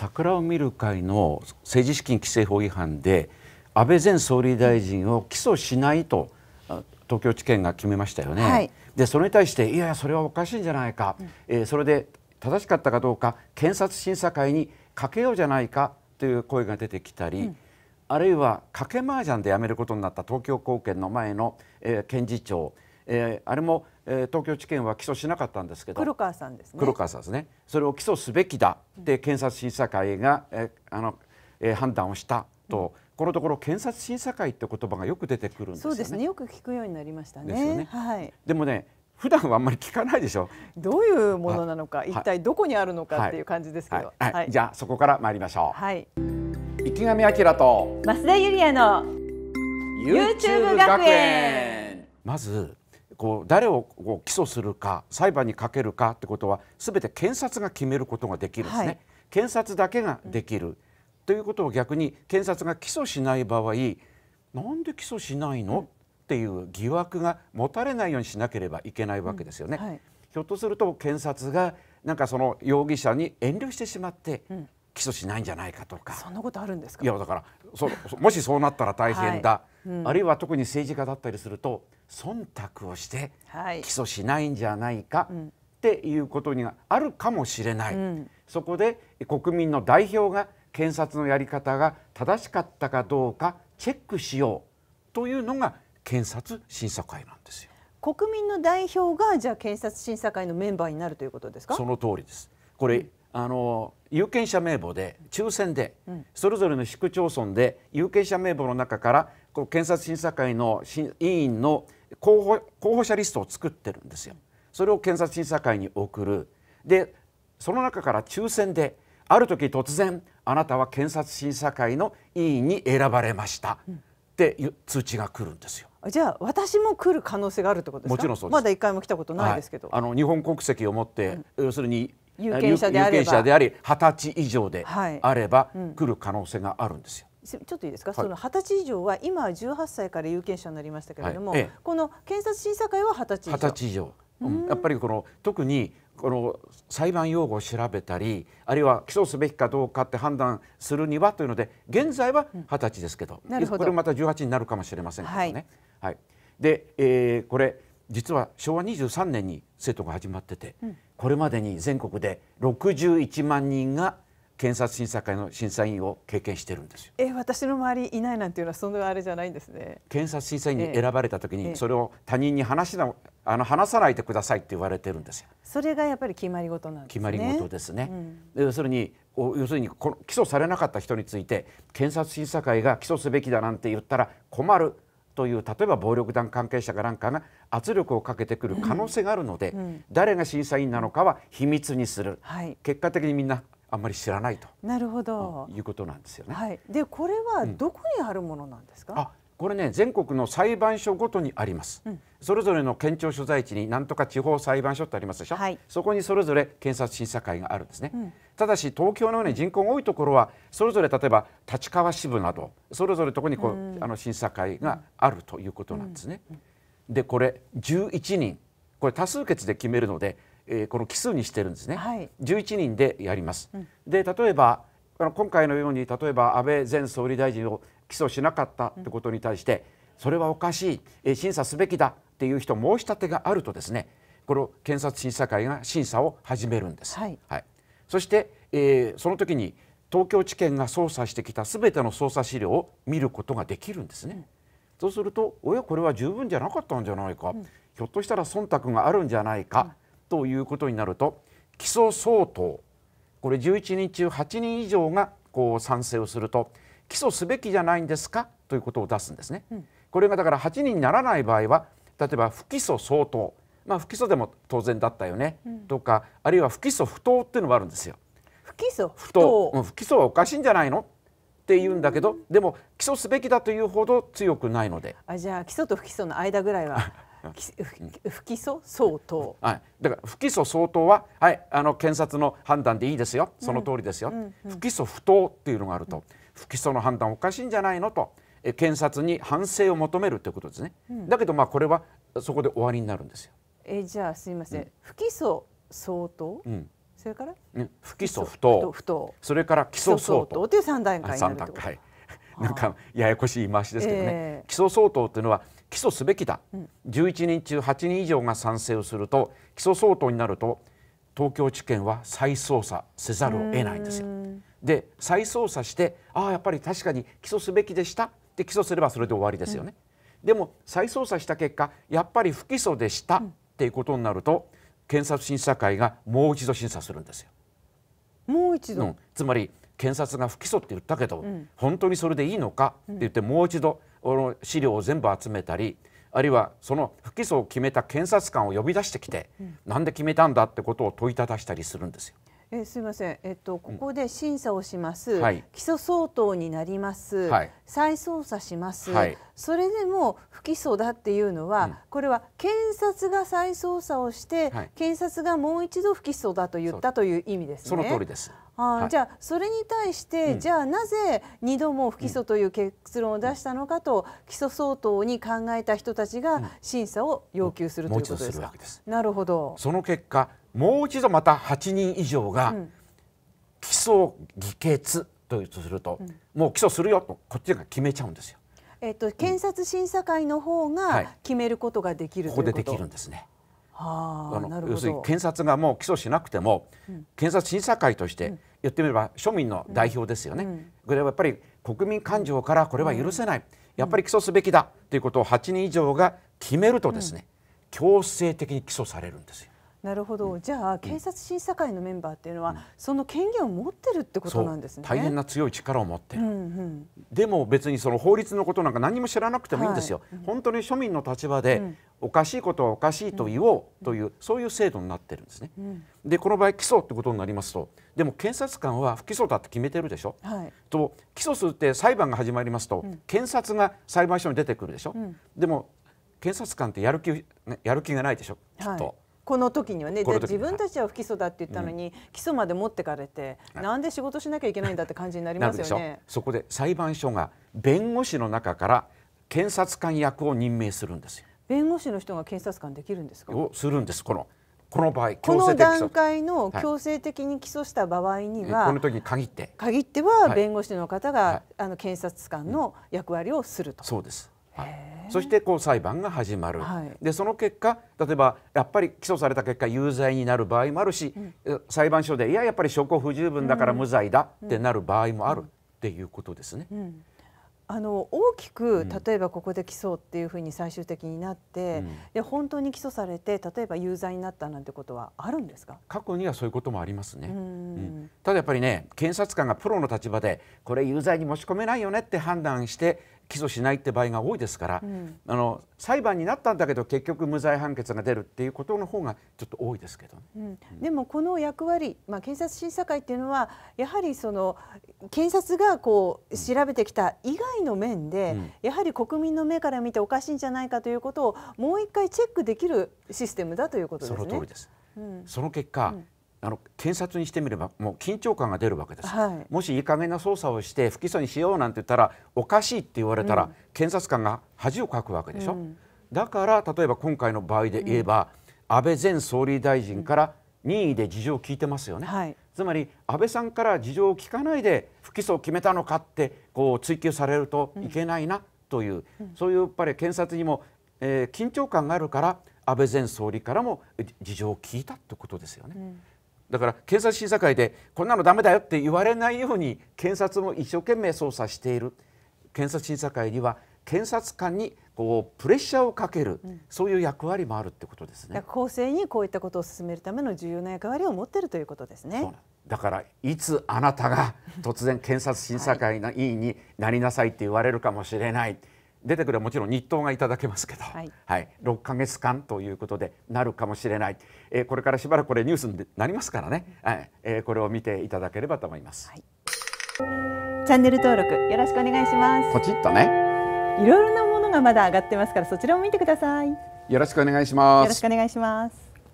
桜を見る会の政治資金規正法違反で安倍前総理大臣を起訴しないと東京地検が決めましたよね。はい、でそれに対していやそれはおかしいんじゃないか、うん、えー、それで正しかったかどうか検察審査会にかけようじゃないかという声が出てきたり、うん、あるいは賭け麻雀で辞めることになった東京高検の前の、えー、検事長、えー、あれもえー、東京地検は起訴しなかったんですけど黒川さんですね黒川さんですねそれを起訴すべきだって検察審査会が、えー、あのえー、判断をしたと、うんこのところ検察審査会って言葉がよく出てくるんですよね。そうですね。よく聞くようになりましたね。でね。はい。でもね、普段はあんまり聞かないでしょ。どういうものなのか、一体どこにあるのかっていう感じですけど。はい。じゃあそこから参りましょう。はい。池上彰と増田ユリアの YouTube 学園。まずこう誰をこう起訴するか裁判にかけるかってことは全て検察が決めることができるんですね、はい、検察だけができる、うん、ということを逆に検察が起訴しない場合なんで起訴しないの、うん、っていう疑惑が持たれないようにしなければいけないわけですよね。うんはい、ひょっとすると検察がなんかその容疑者に遠慮してしまって、起訴しないんじゃないかとかそんなことあるんですかいやだからそもしそうなったら大変だ、はいうん、あるいは特に政治家だったりすると忖度をして起訴しないんじゃないか、はい、っていうことにあるかもしれない、うん、そこで国民の代表が検察のやり方が正しかったかどうかチェックしようというのが検察審査会なんですよ国民の代表がじゃあ検察審査会のメンバーになるということですかその通りですこれ、うんあの有権者名簿で抽選で、うん、それぞれの市区町村で有権者名簿の中からこう検察審査会の委員の候補候補者リストを作ってるんですよ。それを検察審査会に送るでその中から抽選である時突然あなたは検察審査会の委員に選ばれました、っていう通知が来るんですよ。じゃあ私も来る可能性があるってことですかもちろんそうですまだ一回も来たことないですけど、はい、あの日本国籍を持って、うん、要するに有権者であればり二十歳以上であれば、来る可能性があるんですよ。ちょっといいですか、はい、その二十歳以上は今は18歳から有権者になりましたけれども、はいええ、この検察審査会は二十歳以上。20歳以上、うん、やっぱりこの特にこの裁判用語を調べたりあるいは起訴すべきかどうかって判断するにはというので現在は二十歳ですけどうん、どこれまた18になるかもしれませんけどね。はい、はい、で、えー、これ実は昭和23年に制度が始まってて、うこれまでに全国で61万人が検察審査会の審査員を経験してるんですよ。え、私の周りいないなんていうのはそんなあれじゃないんですね。検察審査員に選ばれた時に、それを他人に話しな、あの話さないでくださいって言われてるんですよ。それがやっぱり決まり事なんですね。決まり事ですね。うん、要するに、要するにこの起訴されなかった人について検察審査会が起訴すべきだなんて言ったら困る。という例えば暴力団関係者かなんかが圧力をかけてくる可能性があるので、うんうん、誰が審査員なのかは秘密にする、はい、結果的にみんなあんまり知らないとなるほど、いうことなんですよね。はい、でこれはどこにあるものなんですか、これね全国の裁判所ごとにあります、うん、それぞれの県庁所在地に何とか地方裁判所ってありますでしょ、はい、そこにそれぞれ検察審査会があるんですね、うん、ただし東京のように人口が多いところはそれぞれ例えば立川支部などそれぞれとこにこう、うん、あの審査会があるということなんですね、でこれ11人これ多数決で決めるので、えー、この奇数にしてるんですね、はい、11人でやります、で例えば今回のように例えば安倍前総理大臣を起訴しなかったってことに対して、それはおかしい、審査すべきだっていう人申し立てがあるとですねこの検察審査会が審査を始めるんです。はい、はい、そして、えー、その時に東京地検が捜査してきたすべての捜査資料を見ることができるんですね。うん、そうするとおやこれは十分じゃなかったんじゃないか、うん、ひょっとしたら忖度があるんじゃないか、うん、ということになると起訴相当これ11人中8人以上がこう賛成をすると起訴すべきじゃないんですかということを出すんですね、うん、これがだから8人にならない場合は例えば不起訴相当まあ不起訴でも当然だったよね、うん、とかあるいは不起訴不当っていうのもあるんですよ不起訴不当不起訴はおかしいんじゃないのって言うんだけど、うん、でも起訴すべきだというほど強くないのであじゃあ起訴と不起訴の間ぐらいは 不起訴相当、はい、だから不起訴相当は、はい、あの検察の判断でいいですよその通りですよ、うんうんうん、不起訴不当っていうのがあると、不起訴の判断おかしいんじゃないのと検察に反省を求めるということですね、うん、だけどまあこれはそこで終わりになるんですよ。えじゃあすみません、うん、不起訴相当、うん、それから、うん、不起訴不当不当それから起訴相当という三段階になるとなんかややこしい言い回しですけどね、えー、起訴相当というのは起訴すべきだ、うん、11人中8人以上が賛成をすると起訴相当になると東京地検は再捜査せざるを得ないんですよ。で再捜査してああやっぱり確かに起訴すべきでしたって起訴すればそれで終わりですよね、うん、でも再捜査した結果やっぱり不起訴でしたっていうことになると、検察審査会がもう一度審査するんですよもう一度、うん、つまり検察が不起訴って言ったけど、うん、本当にそれでいいのかって言って、もう一度資料を全部集めたりあるいはその不起訴を決めた検察官を呼び出してきて、うん、なんで決めたんだってことを問いただしたりするんですよ。えー、すみません、えっと、ここで審査をします、うんはい、起訴相当になります、はい、再捜査します、はい、それでも不起訴だっていうのは、うん、これは検察が再捜査をして、検察がもう一度不起訴だと言ったという意味ですね。その通りですあじゃあそれに対して、じゃあなぜ2度も不起訴という結論を出したのかと、起訴相当に考えた人たちが審査を要求するということですか。なるほどその結果もう一度また8人以上が起訴議決というとすると、もう起訴するよとこっちが決めちゃうんですよ。えっと、検察審査会の方が決めることができる、はい、ここでできるんですね。はあ、なるほど。要するに検察がもう起訴しなくても、検察審査会として、言ってみれば庶民の代表ですよね、うん、これはやっぱり国民感情からこれは許せない、やっぱり起訴すべきだということを8人以上が決めるとですね、強制的に起訴されるんですよ。なるほど、じゃあ警察審査会のメンバーっていうのは、うん、その権限を持ってるってことなんですね大変な強い力を持ってる、うんうん、でも別にその法律のことなんか何も知らなくてもいいんですよ、はいうん、本当に庶民の立場で、うん、おかしいことはおかしいと言おうという、うん、そういう制度になってるんですね。うん、でこの場合起訴ってことになりますとでも検察官は不起訴だって決めてるでしょ、はい、と起訴するって裁判が始まりますと、うん、検察が裁判所に出てくるでしょ、うん、でも検察官ってやる気、やる気がないでしょきっと。はいこの時にはねで自分たちは不起訴だって言ったのに、うん、起訴まで持ってかれて、はい、なんで仕事しなきゃいけないんだって感じになりますよねそこで裁判所が弁護士の中から検察官役を任命するんですよ弁護士の人が検察官できるんですかするんですこのこの場合この段階の強制的に起訴した場合には、はい、この時限って限っては弁護士の方が、はい、あの検察官の役割をすると、そうです、はい、そしてこう裁判が始まる、でその結果例えばやっぱり起訴された結果有罪になる場合もあるし、うん、裁判所でいややっぱり証拠不十分だから無罪だってなる場合もあるっていうことですね。うんあの大きく例えばここで起訴っていうふうに最終的になって、で本当に起訴されて例えば有罪になったなんてことはあるんですか過去にはそういうこともありますね、うん、ただやっぱりね検察官がプロの立場でこれ有罪に持ち込めないよねって判断して起訴しないって場合が多いですから、うん、あの裁判になったんだけど結局無罪判決が出るっていうことの方がちょっと多いですけど、ねうんでもこの役割、まあ、検察審査会っていうのはやはりその検察がこう調べてきた以外の面で、やはり国民の目から見ておかしいんじゃないかということをもう一回チェックできるシステムだということですね。その通りです、その結果、あの検察にしてみればもう緊張感が出るわけです、はい、もしいい加減な捜査をして不起訴にしようなんて言ったらおかしいって言われたら、うん、検察官が恥をかくわけでしょ、うん、だから例えば今回の場合で言えば、うん、安倍前総理大臣から任意で事情を聞いてますよね、はい、つまり安倍さんから事情を聞かないで不起訴を決めたのかってこう追及されるといけないなという、そういうやっぱり検察にも、えー、緊張感があるから安倍前総理からも事情を聞いたってことですよね。だから検察審査会でこんなのダメだよって言われないように検察も一生懸命捜査している検察審査会には検察官にこうプレッシャーをかける、うん、そういう役割もあるってことですね。公正にこういったことを進めるための重要な役割を持ってるということですね。だからいつあなたが突然検察審査会の委員になりなさいって言われるかもしれない。はい出てくればもちろん日当がいただけますけど、はいはい、6か月間ということでなるかもしれない、えー、これからしばらくこれニュースになりますからね、はい、えー、これを見ていただければと思います、はい、チャンネル登録よろしくお願いしますポチッとねいろいろなものがまだ上がってますからそちらも見てくださいよろしくお願いしますよろしくお願いします